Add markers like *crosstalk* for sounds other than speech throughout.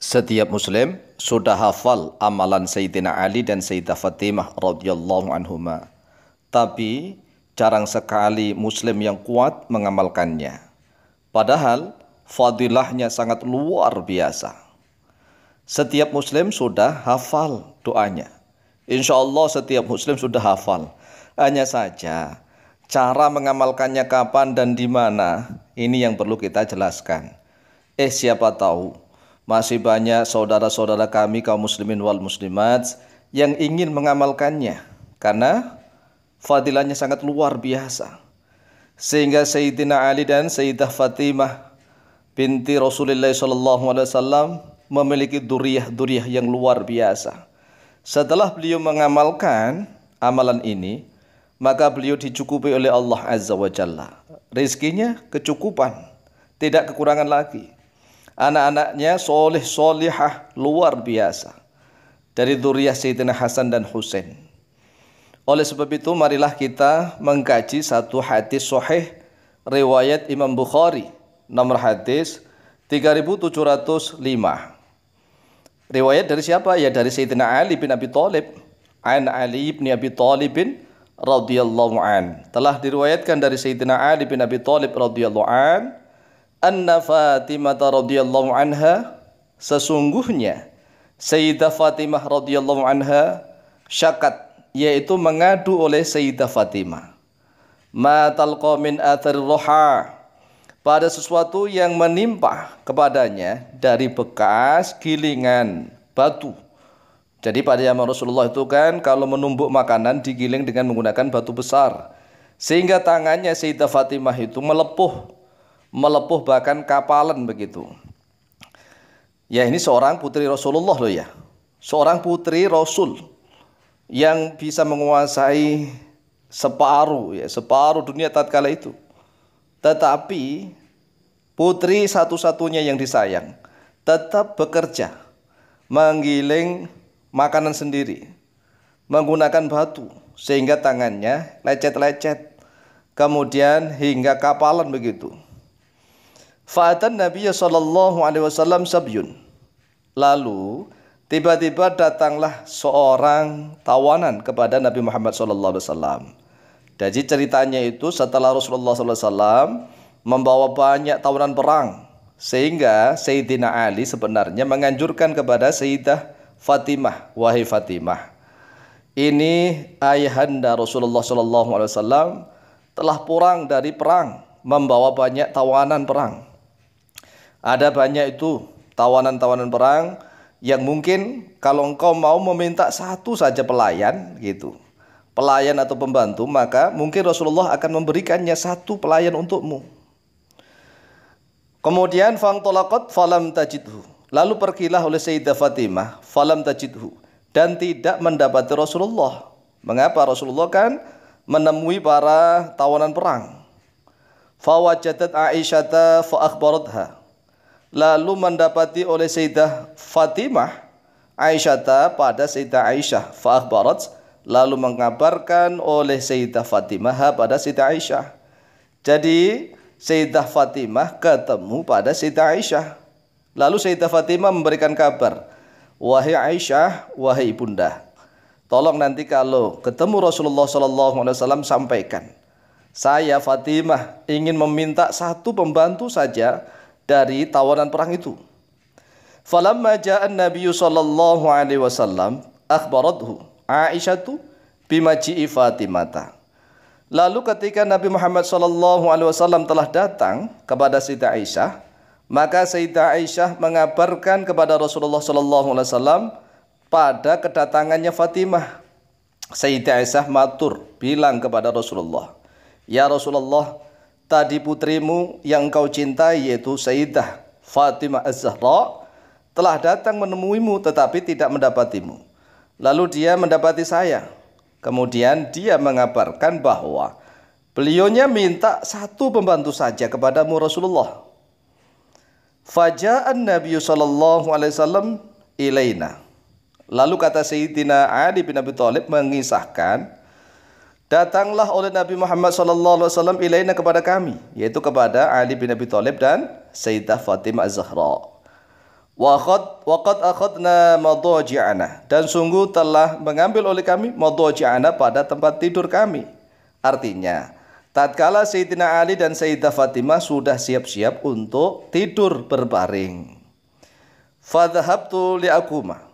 Setiap muslim sudah hafal amalan Sayyidina Ali dan Sayyidah Fatimah radhiyallahu anhuma. Tapi jarang sekali muslim yang kuat mengamalkannya. Padahal fadilahnya sangat luar biasa. Setiap muslim sudah hafal doanya. Insya Allah setiap muslim sudah hafal. Hanya saja cara mengamalkannya kapan dan di mana ini yang perlu kita jelaskan. Eh siapa tahu masih banyak saudara-saudara kami kaum muslimin wal muslimat yang ingin mengamalkannya karena fadilahnya sangat luar biasa. Sehingga Sayyidina Ali dan Sayyidah Fatimah binti Rasulullah sallallahu alaihi wasallam memiliki duriah-duriah yang luar biasa. Setelah beliau mengamalkan amalan ini, maka beliau dicukupi oleh Allah Azza wa Jalla. Rizkinya kecukupan, tidak kekurangan lagi anak-anaknya soleh solihah luar biasa dari duriah Sayyidina Hasan dan Husain. Oleh sebab itu marilah kita mengkaji satu hadis sahih riwayat Imam Bukhari nomor hadis 3705. Riwayat dari siapa? Ya dari Sayyidina Ali bin Abi Thalib. An Ali bin Abi Thalib bin radhiyallahu an. Telah diriwayatkan dari Sayyidina Ali bin Abi Thalib radhiyallahu an anna Fatimah radhiyallahu anha sesungguhnya Sayyidah Fatimah radhiyallahu anha syakat yaitu mengadu oleh Sayyidah Fatimah ma talqa min athar ruha pada sesuatu yang menimpa kepadanya dari bekas gilingan batu jadi pada zaman Rasulullah itu kan kalau menumbuk makanan digiling dengan menggunakan batu besar sehingga tangannya Sayyidah Fatimah itu melepuh melepuh bahkan kapalan begitu. Ya ini seorang putri Rasulullah loh ya. Seorang putri Rasul yang bisa menguasai separuh ya, separuh dunia tatkala itu. Tetapi putri satu-satunya yang disayang tetap bekerja menggiling makanan sendiri menggunakan batu sehingga tangannya lecet-lecet kemudian hingga kapalan begitu Fa'atan Nabi sallallahu alaihi wasallam sabyun. Lalu tiba-tiba datanglah seorang tawanan kepada Nabi Muhammad sallallahu alaihi wasallam. Jadi ceritanya itu setelah Rasulullah saw membawa banyak tawanan perang sehingga Sayyidina Ali sebenarnya menganjurkan kepada Sayyidah Fatimah, wahai Fatimah. Ini ayahanda Rasulullah saw telah pulang dari perang membawa banyak tawanan perang ada banyak itu tawanan-tawanan perang yang mungkin kalau engkau mau meminta satu saja pelayan gitu. Pelayan atau pembantu, maka mungkin Rasulullah akan memberikannya satu pelayan untukmu. Kemudian fang tolakot falam tajidhu. Lalu pergilah oleh Sayyidah Fatimah falam tajidhu dan tidak mendapati Rasulullah. Mengapa Rasulullah kan menemui para tawanan perang? Fawajadat Aisyata fa lalu mendapati oleh Sayyidah Fatimah Aisyata pada Sayyidah Aisyah Fahbarat lalu mengabarkan oleh Sayyidah Fatimah pada Sayyidah Aisyah jadi Sayyidah Fatimah ketemu pada Sayyidah Aisyah lalu Sayyidah Fatimah memberikan kabar wahai Aisyah wahai ibunda tolong nanti kalau ketemu Rasulullah SAW sampaikan saya Fatimah ingin meminta satu pembantu saja dari tawanan perang itu. Falamma ja'an Nabi sallallahu alaihi wasallam akhbarathu Aisyatu bimaji'i Fatimata. Lalu ketika Nabi Muhammad sallallahu alaihi wasallam telah datang kepada Siti Aisyah, maka Sayyidah Aisyah mengabarkan kepada Rasulullah sallallahu alaihi wasallam pada kedatangannya Fatimah. Sayyidah Aisyah matur bilang kepada Rasulullah, "Ya Rasulullah, tadi putrimu yang engkau cintai yaitu Sayyidah Fatimah Az-Zahra telah datang menemuimu tetapi tidak mendapatimu. Lalu dia mendapati saya. Kemudian dia mengabarkan bahwa beliaunya minta satu pembantu saja kepadamu Rasulullah. Faja'an Nabi sallallahu alaihi wasallam ilaina. Lalu kata Sayyidina Ali bin Abi Thalib mengisahkan Datanglah oleh Nabi Muhammad SAW alaihi kepada kami, yaitu kepada Ali bin Abi Thalib dan Sayyidah Fatimah zahra Wa akhadna dan sungguh telah mengambil oleh kami madaji'ana pada tempat tidur kami. Artinya, tatkala Sayyidina Ali dan Sayyidah Fatimah sudah siap-siap untuk tidur berbaring. Fadhahabtu li'akuma.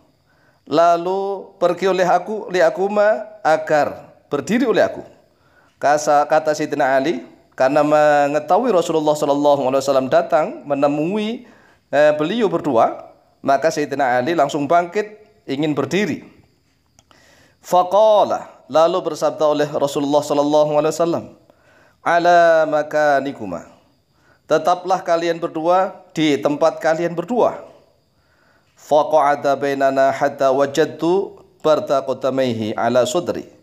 Lalu pergi oleh aku li'akuma agar berdiri oleh aku. Kasa, kata Sayyidina Ali, karena mengetahui Rasulullah Shallallahu Alaihi Wasallam datang menemui eh, beliau berdua, maka Sayyidina Ali langsung bangkit ingin berdiri. Fakola, lalu bersabda oleh Rasulullah Shallallahu Alaihi Wasallam, ala makanikuma. Tetaplah kalian berdua di tempat kalian berdua. Faqa'ada bainana hatta wajadtu barda ala sudri.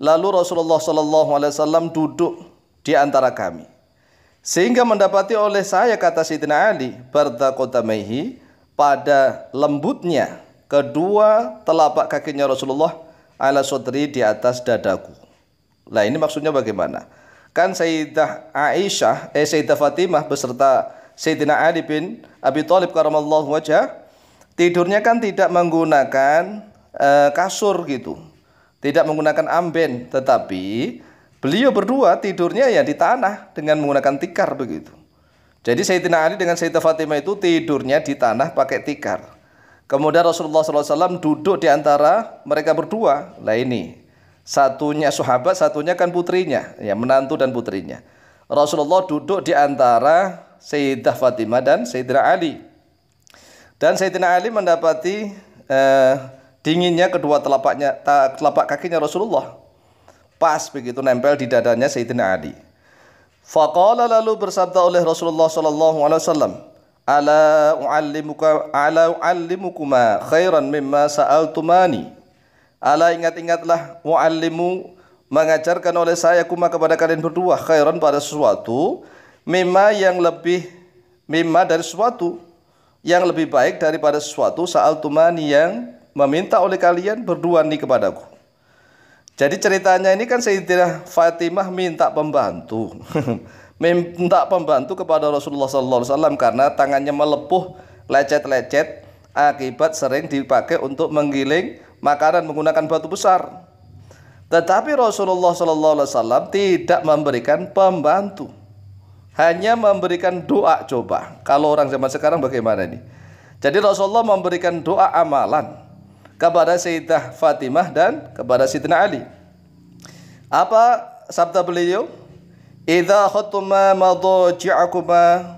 Lalu Rasulullah Shallallahu Alaihi Wasallam duduk di antara kami. Sehingga mendapati oleh saya kata Sayyidina Ali kota Mehi pada lembutnya kedua telapak kakinya Rasulullah ala sutri di atas dadaku. Nah ini maksudnya bagaimana? Kan Sayyidah Aisyah, eh Sayyidah Fatimah beserta Sayyidina Ali bin Abi Thalib karamallahu wajah tidurnya kan tidak menggunakan eh, kasur gitu tidak menggunakan amben, tetapi beliau berdua tidurnya ya di tanah dengan menggunakan tikar begitu. Jadi Sayyidina Ali dengan Sayyidah Fatimah itu tidurnya di tanah pakai tikar. Kemudian Rasulullah SAW duduk di antara mereka berdua. Nah ini, satunya sahabat, satunya kan putrinya, ya menantu dan putrinya. Rasulullah duduk di antara Sayyidah Fatimah dan Sayyidina Ali. Dan Sayyidina Ali mendapati eh, Dinginnya kedua telapaknya telapak kakinya Rasulullah pas begitu nempel di dadanya Sayyidina Ali. Faqala lalu bersabda oleh Rasulullah sallallahu alaihi wasallam, "Ala uallimuka ala uallimukuma khairan mimma sa'altumani." Ala ingat-ingatlah muallimu mengajarkan oleh saya kuma kepada kalian berdua khairan pada sesuatu mimma yang lebih mimma dari sesuatu yang lebih baik daripada sesuatu sa'altumani yang meminta oleh kalian berdua nih kepadaku. Jadi ceritanya ini kan Sayyidina Fatimah minta pembantu. *laughs* minta pembantu kepada Rasulullah Sallallahu SAW karena tangannya melepuh lecet-lecet akibat sering dipakai untuk menggiling makanan menggunakan batu besar. Tetapi Rasulullah Sallallahu SAW tidak memberikan pembantu, hanya memberikan doa coba. Kalau orang zaman sekarang bagaimana ini? Jadi Rasulullah memberikan doa amalan kepada Sayyidah Fatimah dan kepada Sayyidina Ali. Apa sabda beliau? Idza khatuma madaji'akuma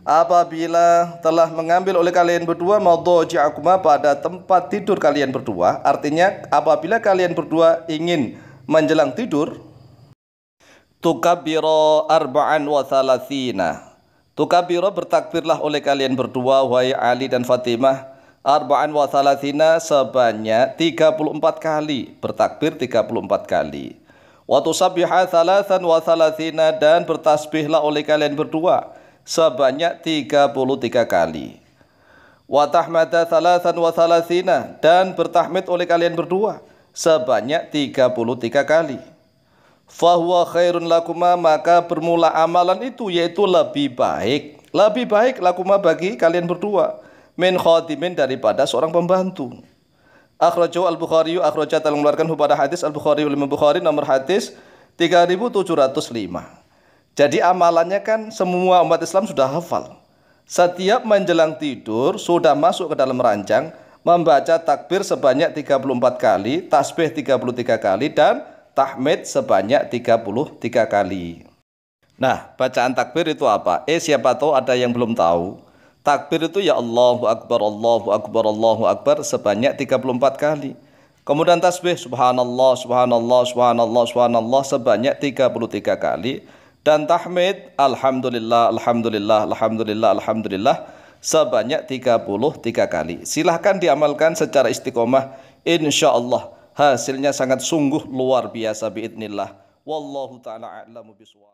apabila telah mengambil oleh kalian berdua madaji'akuma pada tempat tidur kalian berdua, artinya apabila kalian berdua ingin menjelang tidur tukabiro arba'an wa thalathina. Tukabiro bertakbirlah oleh kalian berdua wahai Ali dan Fatimah arba'an wa thalathina sebanyak 34 kali bertakbir 34 kali wa tusabbiha thalathan wa thalathina dan bertasbihlah oleh kalian berdua sebanyak 33 kali wa tahmada thalathan wa thalathina dan bertahmid oleh kalian berdua sebanyak 33 kali fahuwa khairun lakuma maka bermula amalan itu yaitu lebih baik lebih baik lakuma bagi kalian berdua min khadimin daripada seorang pembantu. Akhrajahu Al-Bukhari akhraja telah mengeluarkan pada hadis Al-Bukhari Imam Bukhari nomor hadis 3705. Jadi amalannya kan semua umat Islam sudah hafal. Setiap menjelang tidur sudah masuk ke dalam ranjang membaca takbir sebanyak 34 kali, tasbih 33 kali dan tahmid sebanyak 33 kali. Nah, bacaan takbir itu apa? Eh siapa tahu ada yang belum tahu. Takbir itu ya Allahu Akbar, Allahu Akbar, Allahu Akbar sebanyak 34 kali. Kemudian tasbih subhanallah, subhanallah, subhanallah, subhanallah sebanyak 33 kali dan tahmid alhamdulillah, alhamdulillah, alhamdulillah, alhamdulillah sebanyak 33 kali. Silahkan diamalkan secara istiqomah insya Allah hasilnya sangat sungguh luar biasa biidnillah. Wallahu taala a'lamu biswa.